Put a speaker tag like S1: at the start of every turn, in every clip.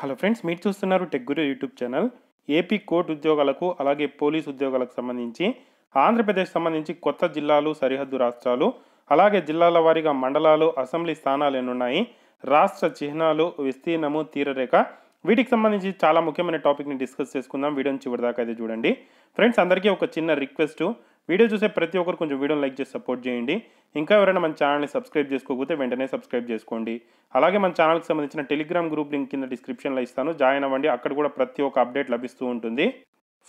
S1: hello friends మీరు చూస్తున్నారు Tech Guru YouTube channel AP court ఉద్యోగాలకు అలాగే పోలీస్ ఉద్యోగాలకు సంబంధించి ఆంధ్రప్రదేశ్ సంబంధించి కొత్త జిల్లాలు సరిహద్దు రాష్ట్రాలు అలాగే జిల్లాల వారీగా మండలాలు అసెంబ్లీ స్థానాలు ఎన్నున్నాయి రాష్ట్ర చిహ్నాలు విస్తీర్ణము తీరరేఖ వీటికి సంబంధించి చాలా ముఖ్యమైన టాపిక్ని డిస్కస్ చేసుకుందాం వీడియోని చివరిదాకా అయితే చూడండి ఫ్రెండ్స్ అందరికీ ఒక చిన్న రిక్వెస్ట్ వీడియో చూసే ప్రతి ఒక్కరు కొంచెం వీడియోని లైక్ చేసి సపోర్ట్ చేయండి ఇంకా ఎవరైనా మన ఛానల్ని సబ్స్క్రైబ్ చేసుకోకపోతే వెంటనే సబ్స్క్రైబ్ చేసుకోండి అలాగే మన ఛానల్కి సంబంధించిన టెలిగ్రామ్ గ్రూప్ లింక్ కింద డిస్క్రిప్షన్లో ఇస్తాను జాయిన్ అవ్వండి అక్కడ కూడా ప్రతి ఒక్క అప్డేట్ లభిస్తూ ఉంటుంది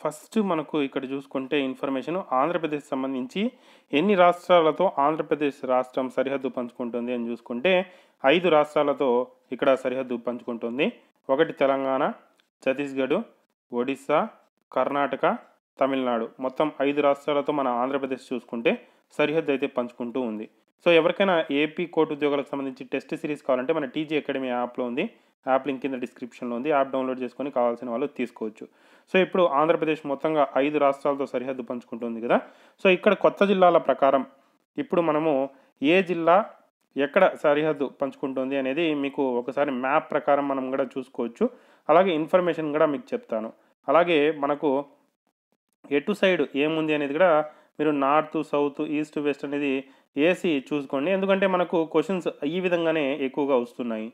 S1: ఫస్ట్ మనకు ఇక్కడ చూసుకుంటే ఇన్ఫర్మేషన్ ఆంధ్రప్రదేశ్ సంబంధించి ఎన్ని రాష్ట్రాలతో ఆంధ్రప్రదేశ్ రాష్ట్రం సరిహద్దు పంచుకుంటుంది అని చూసుకుంటే ఐదు రాష్ట్రాలతో ఇక్కడ సరిహద్దు పంచుకుంటుంది ఒకటి తెలంగాణ ఛత్తీస్గఢ్ ఒడిస్సా కర్ణాటక తమిళనాడు మొత్తం ఐదు రాష్ట్రాలతో మన ఆంధ్రప్రదేశ్ చూసుకుంటే సరిహద్దు అయితే పంచుకుంటూ ఉంది సో ఎవరికైనా ఏపీ కోర్టు ఉద్యోగాలకు సంబంధించి టెస్ట్ సిరీస్ కావాలంటే మన టీజీ అకాడమీ యాప్లో ఉంది యాప్ లింక్ కింద డిస్క్రిప్షన్లో ఉంది యాప్ డౌన్లోడ్ చేసుకొని కావాల్సిన వాళ్ళు తీసుకోవచ్చు సో ఇప్పుడు ఆంధ్రప్రదేశ్ మొత్తంగా ఐదు రాష్ట్రాలతో సరిహద్దు పంచుకుంటుంది కదా సో ఇక్కడ కొత్త జిల్లాల ప్రకారం ఇప్పుడు మనము ఏ జిల్లా ఎక్కడ సరిహద్దు పంచుకుంటుంది అనేది మీకు ఒకసారి మ్యాప్ ప్రకారం మనం కూడా చూసుకోవచ్చు అలాగే ఇన్ఫర్మేషన్ కూడా మీకు చెప్తాను అలాగే మనకు ఎటు సైడ్ ఏముంది అనేది కూడా మీరు నార్త్ సౌత్ ఈస్ట్ వెస్ట్ అనేది ఏసీ చూసుకోండి ఎందుకంటే మనకు క్వశ్చన్స్ ఈ విధంగానే ఎక్కువగా వస్తున్నాయి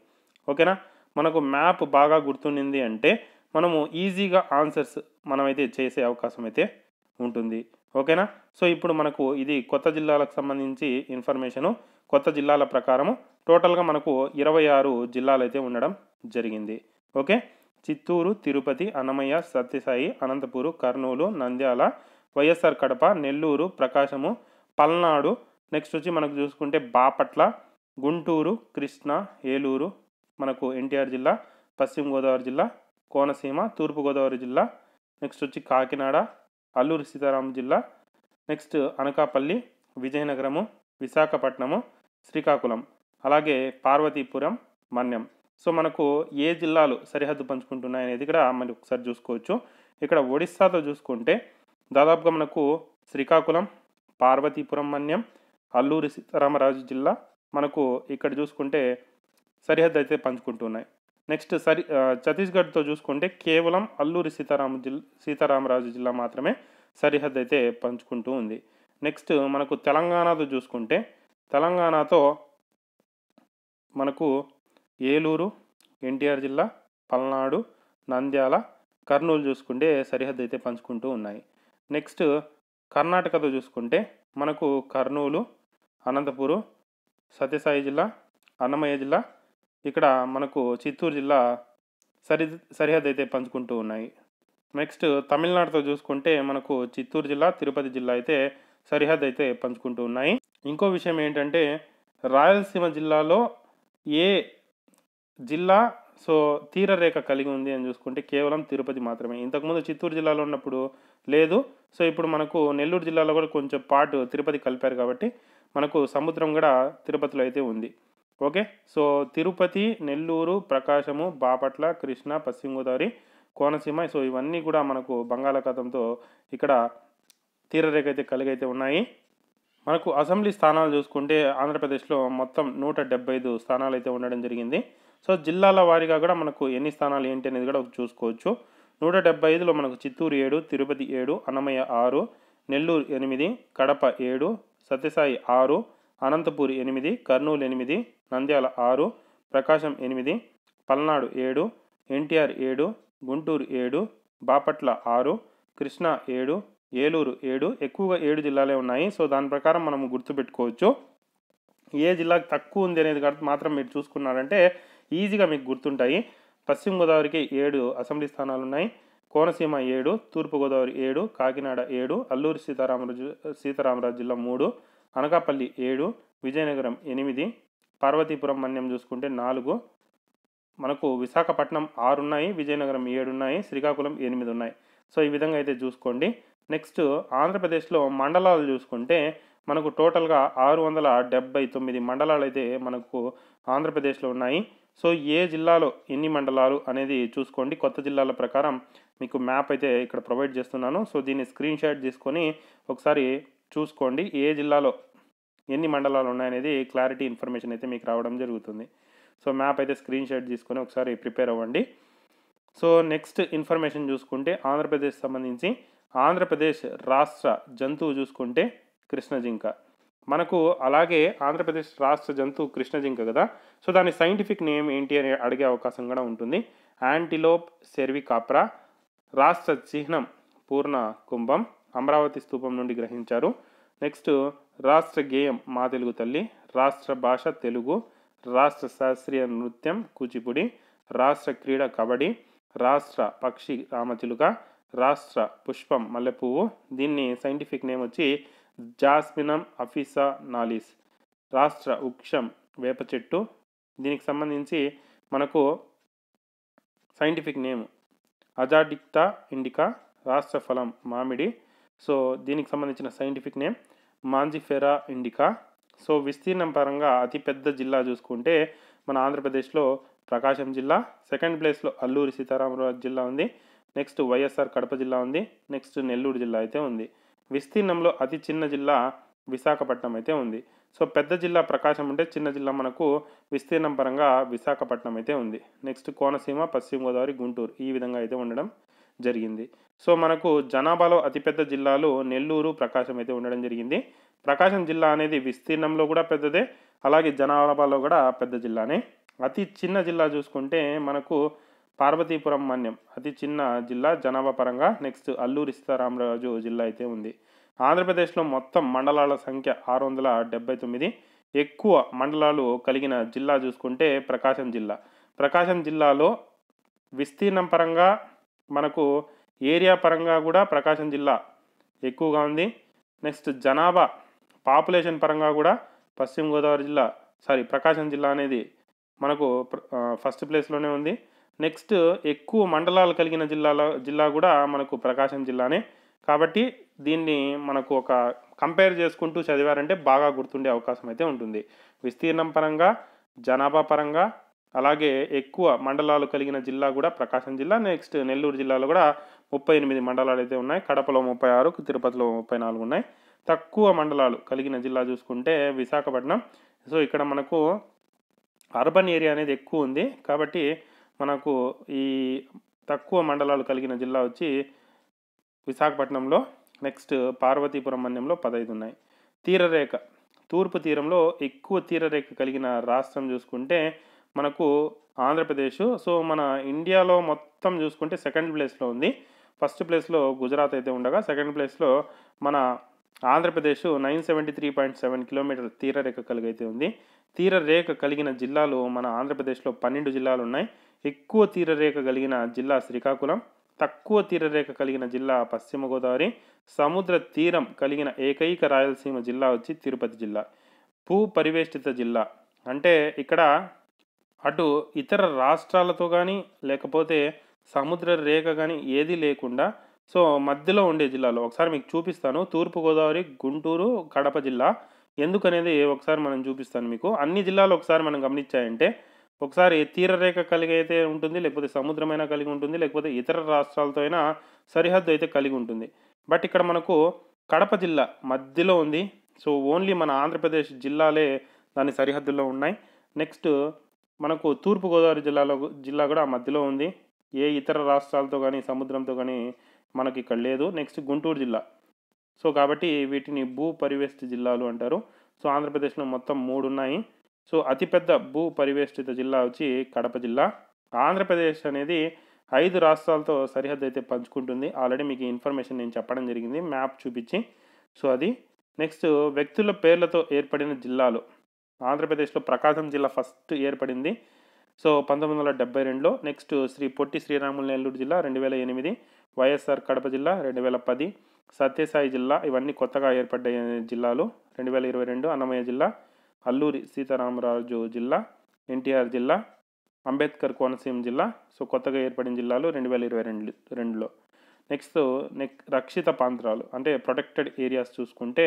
S1: ఓకేనా మనకు మ్యాప్ బాగా గుర్తుండింది అంటే మనము ఈజీగా ఆన్సర్స్ మనమైతే చేసే అవకాశం అయితే ఉంటుంది ఓకేనా సో ఇప్పుడు మనకు ఇది కొత్త జిల్లాలకు సంబంధించి ఇన్ఫర్మేషను కొత్త జిల్లాల ప్రకారము టోటల్గా మనకు ఇరవై ఆరు జిల్లాలు అయితే ఉండడం జరిగింది okay Chittoor Tirupati Annamayya Satyasai Anantapur Kurnool Nandyal YSR Kadapa Nellore Prakasam Palnadu next వచ్చి మనకు చూసుకుంటే బాపట్ల గుంటూరు కృష్ణ ఏలూరు మనకు ఎన్టీఆర్ జిల్లా పశ్చిమ గోదావరి జిల్లా కోనసీమ తూర్పుగోదావరి జిల్లా నెక్స్ట్ వచ్చి కాకినాడ అల్లూరు సీతారాం జిల్లా నెక్స్ట్ అనకాపల్లి విజయనగరము విశాఖపట్నము శ్రీకాకుళం అలాగే పార్వతీపురం మన్యం సో మనకు ఏ జిల్లాలు సరిహద్దు పంచుకుంటున్నాయి అనేది ఇక్కడ మనం ఒకసారి చూసుకోవచ్చు ఇక్కడ ఒడిస్సాతో చూసుకుంటే దాదాపుగా మనకు శ్రీకాకుళం పార్వతీపురం మన్యం అల్లూరి సీతారామరాజు జిల్లా మనకు ఇక్కడ చూసుకుంటే సరిహద్దు అయితే పంచుకుంటున్నాయి నెక్స్ట్ సరి ఛత్తీస్గఢ్తో చూసుకుంటే కేవలం అల్లూరి సీతారామ జిల్లా సీతారామరాజు జిల్లా మాత్రమే సరిహద్దు అయితే పంచుకుంటూ ఉంది నెక్స్ట్ మనకు తెలంగాణతో చూసుకుంటే తెలంగాణతో మనకు ఏలూరు ఎన్టీఆర్ జిల్లా పల్నాడు నంద్యాల కర్నూలు చూసుకుంటే సరిహద్దు అయితే పంచుకుంటూ ఉన్నాయి నెక్స్ట్ కర్ణాటకతో చూసుకుంటే మనకు కర్నూలు అనంతపురం సత్యసాయి జిల్లా అన్నమయ్య జిల్లా ఇక్కడ మనకు చిత్తూరు జిల్లా సరి సరిహద్దు అయితే పంచుకుంటూ ఉన్నాయి నెక్స్ట్ తమిళనాడుతో చూసుకుంటే మనకు చిత్తూరు జిల్లా తిరుపతి జిల్లా అయితే సరిహద్దు అయితే పంచుకుంటూ ఉన్నాయి ఇంకో విషయం ఏంటంటే రాయలసీమ జిల్లాలో ఏ జిల్లా సో తీరరేఖ కలిగి ఉంది అని చూసుకుంటే కేవలం తిరుపతి మాత్రమే ఇంతకుముందు చిత్తూరు జిల్లాలో ఉన్నప్పుడు లేదు సో ఇప్పుడు మనకు నెల్లూరు జిల్లాలో కూడా కొంచెం పాటు తిరుపతి కలిపారు కాబట్టి మనకు సముద్రం కూడా తిరుపతిలో అయితే ఉంది ఓకే సో తిరుపతి నెల్లూరు ప్రకాశము బాపట్ల కృష్ణ పశ్చిమ గోదావరి కోనసీమ సో ఇవన్నీ కూడా మనకు బంగాళాఖాతంతో ఇక్కడ తీరరేఖ అయితే కలిగైతే ఉన్నాయి మనకు అసెంబ్లీ స్థానాలు చూసుకుంటే ఆంధ్రప్రదేశ్లో మొత్తం నూట డెబ్బై ఐదు స్థానాలు అయితే ఉండడం జరిగింది సో జిల్లాల వారీగా కూడా మనకు ఎన్ని స్థానాలు ఏంటి అనేది కూడా చూసుకోవచ్చు నూట డెబ్బై ఐదులో మనకు చిత్తూరు ఏడు తిరుపతి ఏడు అన్నమయ్య ఆరు నెల్లూరు ఎనిమిది కడప ఏడు సత్యసాయి ఆరు అనంతపూర్ ఎనిమిది కర్నూలు ఎనిమిది నంద్యాల ఆరు ప్రకాశం ఎనిమిది పల్నాడు ఏడు ఎన్టీఆర్ ఏడు గుంటూరు ఏడు బాపట్ల ఆరు కృష్ణా ఏడు ఏలూరు ఏడు ఎక్కువగా ఏడు జిల్లాలే ఉన్నాయి సో దాని ప్రకారం మనం గుర్తుపెట్టుకోవచ్చు ఏ జిల్లాకు తక్కువ ఉంది అనేది మాత్రం మీరు చూసుకున్నారంటే ఈజీగా మీకు గుర్తుంటాయి పశ్చిమ గోదావరికి ఏడు అసెంబ్లీ స్థానాలు ఉన్నాయి కోనసీమ ఏడు తూర్పుగోదావరి ఏడు కాకినాడ ఏడు అల్లూరి సీతారామరాజు సీతారామరాజు జిల్లా మూడు అనకాపల్లి ఏడు విజయనగరం ఎనిమిది పార్వతీపురం మన్యం చూసుకుంటే నాలుగు మనకు విశాఖపట్నం ఆరు ఉన్నాయి విజయనగరం ఏడు ఉన్నాయి శ్రీకాకుళం ఎనిమిది ఉన్నాయి సో ఈ విధంగా అయితే చూసుకోండి నెక్స్ట్ ఆంధ్రప్రదేశ్లో మండలాలు చూసుకుంటే మనకు టోటల్గా ఆరు వందల డెబ్బై తొమ్మిది మండలాలు అయితే మనకు ఆంధ్రప్రదేశ్లో ఉన్నాయి సో ఏ జిల్లాలో ఎన్ని మండలాలు అనేది చూసుకోండి కొత్త జిల్లాల ప్రకారం మీకు మ్యాప్ అయితే ఇక్కడ ప్రొవైడ్ చేస్తున్నాను సో దీన్ని స్క్రీన్ షాట్ తీసుకొని ఒకసారి చూసుకోండి ఏ జిల్లాలో ఎన్ని మండలాలు ఉన్నాయనేది క్లారిటీ ఇన్ఫర్మేషన్ అయితే మీకు రావడం జరుగుతుంది సో మ్యాప్ అయితే స్క్రీన్ షాట్ తీసుకొని ఒకసారి ప్రిపేర్ అవ్వండి సో నెక్స్ట్ ఇన్ఫర్మేషన్ చూసుకుంటే ఆంధ్రప్రదేశ్ సంబంధించి ఆంధ్రప్రదేశ్ రాష్ట్ర జంతువు చూసుకుంటే కృష్ణజింక మనకు అలాగే ఆంధ్రప్రదేశ్ రాష్ట్ర జంతు కృష్ణజింక కదా సో దాని సైంటిఫిక్ నేమ్ ఏంటి అని అడిగే అవకాశం కూడా ఉంటుంది యాంటిలోప్ సెర్వికాప్రా రాష్ట్ర చిహ్నం పూర్ణ కుంభం అమరావతి స్థూపం నుండి గ్రహించారు నెక్స్ట్ రాష్ట్ర గేయం మా తెలుగు తల్లి రాష్ట్ర భాష తెలుగు రాష్ట్ర శాస్త్రీయ నృత్యం కూచిపూడి రాష్ట్ర క్రీడ కబడ్డీ రాష్ట్ర పక్షి రామచిలుక రాష్ట్ర పుష్పం మల్లెపువ్వు దీన్ని సైంటిఫిక్ నేమ్ వచ్చి జాస్మినం అఫీసా నాలిస్ రాష్ట్ర వృక్షం వేప చెట్టు దీనికి సంబంధించి మనకు సైంటిఫిక్ నేమ్ అజాడిక్తా ఇండికా రాష్ట్ర ఫలం మామిడి సో దీనికి సంబంధించిన scientific name mangifera indica so విస్తీర్ణం పరంగా అతిపెద్ద జిల్లా చూసుకుంటే మన ఆంధ్రప్రదేశ్లో ప్రకాశం జిల్లా సెకండ్ ప్లేస్లో అల్లూరి సీతారామరాజు జిల్లా ఉంది నెక్స్ట్ వైఎస్ఆర్ కడప జిల్లా ఉంది నెక్స్ట్ నెల్లూరు జిల్లా అయితే ఉంది విస్తీర్ణంలో అతి చిన్న జిల్లా విశాఖపట్నం అయితే ఉంది సో పెద్ద జిల్లా ప్రకాశం ఉంటే చిన్న జిల్లా మనకు విస్తీర్ణం పరంగా విశాఖపట్నం అయితే ఉంది నెక్స్ట్ కోనసీమ పశ్చిమ గోదావరి గుంటూరు ఈ విధంగా అయితే ఉండడం జరిగింది సో మనకు జనాభాలో అతిపెద్ద జిల్లాలు నెల్లూరు ప్రకాశం అయితే ఉండడం జరిగింది ప్రకాశం జిల్లా అనేది విస్తీర్ణంలో కూడా పెద్దదే అలాగే జనాభాలో కూడా పెద్ద జిల్లానే అతి చిన్న జిల్లా చూసుకుంటే మనకు పార్వతీపురం మన్యం అతి చిన్న జిల్లా జనాభా పరంగా నెక్స్ట్ అల్లూరి సీతారామరాజు జిల్లా అయితే ఉంది ఆంధ్రప్రదేశ్లో మొత్తం మండలాల సంఖ్య ఆరు వందల డెబ్బై తొమ్మిది ఎక్కువ మండలాలు కలిగిన జిల్లా చూసుకుంటే ప్రకాశం జిల్లా ప్రకాశం జిల్లాలో విస్తీర్ణం పరంగా మనకు ఏరియా పరంగా కూడా ప్రకాశం జిల్లా ఎక్కువగా ఉంది నెక్స్ట్ జనాభా పాపులేషన్ పరంగా కూడా పశ్చిమ గోదావరి జిల్లా సారీ ప్రకాశం జిల్లా అనేది మనకు ఫస్ట్ ప్లేస్లోనే ఉంది నెక్స్ట్ ఎక్కువ మండలాలు కలిగిన జిల్లాలో జిల్లా కూడా మనకు ప్రకాశం జిల్లానే కాబట్టి దీన్ని మనకు ఒక కంపేర్ చేసుకుంటూ చదివారంటే బాగా గుర్తుండే అవకాశం అయితే ఉంటుంది విస్తీర్ణం పరంగా జనాభా పరంగా అలాగే ఎక్కువ మండలాలు కలిగిన జిల్లా కూడా ప్రకాశం జిల్లా నెక్స్ట్ నెల్లూరు జిల్లాలో కూడా ముప్పై ఎనిమిది మండలాలు అయితే ఉన్నాయి కడపలో ముప్పై ఆరు తిరుపతిలో ముప్పై నాలుగు ఉన్నాయి తక్కువ మండలాలు కలిగిన జిల్లా చూసుకుంటే విశాఖపట్నం సో ఇక్కడ మనకు అర్బన్ ఏరియా అనేది ఎక్కువ ఉంది కాబట్టి మనకు ఈ తక్కువ మండలాలు కలిగిన జిల్లా వచ్చి విశాఖపట్నంలో నెక్స్ట్ పార్వతీపురం మన్యంలో పదహైదు ఉన్నాయి తీరరేఖ తూర్పు తీరంలో ఎక్కువ తీరరేఖ కలిగిన రాష్ట్రం చూసుకుంటే మనకు ఆంధ్రప్రదేశ్ సో మన ఇండియాలో మొత్తం చూసుకుంటే సెకండ్ ప్లేస్లో ఉంది ఫస్ట్ ప్లేస్లో గుజరాత్ అయితే ఉండగా సెకండ్ ప్లేస్లో మన Andhra Pradesh nine seventy three point seven kilometer తీరరేఖ కలిగైతే ఉంది తీరరేఖ కలిగిన జిల్లాలు మన ఆంధ్రప్రదేశ్లో పన్నెండు జిల్లాలు ఉన్నాయి ఎక్కువ తీరరేఖ కలిగిన జిల్లా శ్రీకాకుళం తక్కువ తీరరేఖ కలిగిన జిల్లా పశ్చిమ గోదావరి సముద్ర తీరం కలిగిన ఏకైక రాయలసీమ జిల్లా వచ్చి తిరుపతి జిల్లా భూ పరివేష్టిత జిల్లా అంటే ఇక్కడ అటు ఇతర రాష్ట్రాలతో కానీ లేకపోతే సముద్ర రేఖ కానీ ఏది లేకుండా సో మధ్యలో ఉండే జిల్లాలో ఒకసారి మీకు చూపిస్తాను తూర్పుగోదావరి గుంటూరు కడప జిల్లా ఎందుకనేది ఒకసారి మనం చూపిస్తాను మీకు అన్ని జిల్లాలు ఒకసారి మనం గమనించాయంటే ఒకసారి తీరరేఖ కలిగి అయితే ఉంటుంది లేకపోతే సముద్రమైనా కలిగి ఉంటుంది లేకపోతే ఇతర రాష్ట్రాలతో అయినా సరిహద్దు అయితే కలిగి ఉంటుంది బట్ ఇక్కడ మనకు కడప జిల్లా మధ్యలో ఉంది సో ఓన్లీ మన ఆంధ్రప్రదేశ్ జిల్లాలే దాని సరిహద్దుల్లో ఉన్నాయి నెక్స్ట్ మనకు తూర్పుగోదావరి జిల్లాలో జిల్లా కూడా ఆ మధ్యలో ఉంది ఏ ఇతర రాష్ట్రాలతో కానీ సముద్రంతో కానీ మనకి ఇక్కడ లేదు నెక్స్ట్ గుంటూరు జిల్లా సో కాబట్టి వీటిని భూ పరివేష్టి జిల్లాలు అంటారు సో ఆంధ్రప్రదేశ్లో మొత్తం మూడు ఉన్నాయి సో అతిపెద్ద భూ పరివేష్టిత జిల్లా వచ్చి కడప జిల్లా ఆంధ్రప్రదేశ్ అనేది ఐదు రాష్ట్రాలతో సరిహద్దు అయితే పంచుకుంటుంది ఆల్రెడీ మీకు ఇన్ఫర్మేషన్ నేను చెప్పడం జరిగింది మ్యాప్ చూపించి సో అది నెక్స్ట్ వ్యక్తుల పేర్లతో ఏర్పడిన జిల్లాలు ఆంధ్రప్రదేశ్లో ప్రకాశం జిల్లా ఫస్ట్ ఏర్పడింది సో పంతొమ్మిది వందల డెబ్బై రెండులో నెక్స్ట్ శ్రీ పొట్టి శ్రీరాములు నెల్లూరు జిల్లా రెండు వేల ఎనిమిది వైఎస్ఆర్ కడప జిల్లా రెండు వేల పది సత్యసాయి జిల్లా ఇవన్నీ కొత్తగా ఏర్పడ్డ జిల్లాలు రెండు వేల ఇరవై రెండు అన్నమయ్య జిల్లా అల్లూరి సీతారామరాజు జిల్లా ఎన్టీఆర్ జిల్లా అంబేద్కర్ కోనసీమ జిల్లా సో కొత్తగా ఏర్పడిన జిల్లాలు రెండు వేల ఇరవై రెండు రెండులో నెక్స్ట్ నెక్ రక్షిత ప్రాంతాలు అంటే ప్రొటెక్టెడ్ ఏరియాస్ చూసుకుంటే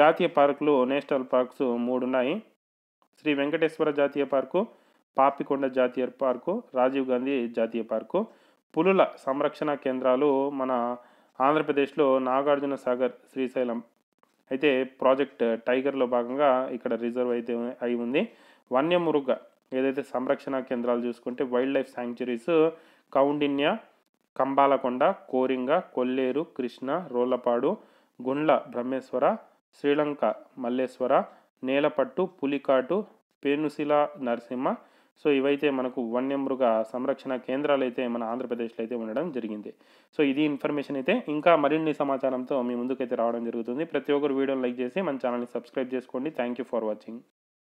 S1: జాతీయ పార్కులు నేషనల్ పార్క్స్ మూడు ఉన్నాయి శ్రీ వెంకటేశ్వర జాతీయ పార్కు పాపికొండ జాతీయ పార్కు రాజీవ్ గాంధీ జాతీయ పార్కు పులుల సంరక్షణ కేంద్రాలు మన ఆంధ్రప్రదేశ్లో నాగార్జున సాగర్ శ్రీశైలం అయితే ప్రాజెక్ట్ టైగర్లో భాగంగా ఇక్కడ రిజర్వ్ అయితే అయి ఉంది వన్యమురుగ ఏదైతే సంరక్షణ కేంద్రాలు చూసుకుంటే wildlife sanctuaries Kaundinya Kambalakonda Coringa Kolleru Krishna Rollapadu Gundla Brahmeswara Sri Lanka Malleswara Nelapattu Pulicat Penusila Narasimha so ఇవైతే మనకు వన్యమృగ సంరక్షణ కేంద్రాలు అయితే మన ఆంధ్రప్రదేశ్లో అయితే ఉండడం జరిగింది సో ఇది ఇన్ఫర్మేషన్ అయితే ఇంకా మరిన్ని సమాచారంతో మీ ముందుకైతే రావడం జరుగుతుంది ప్రతి ఒక్కరు వీడియోని లైక్ చేసి మన ఛానల్ని సబ్స్క్రైబ్ చేసుకోండి థ్యాంక్ యూ ఫర్ వాచింగ్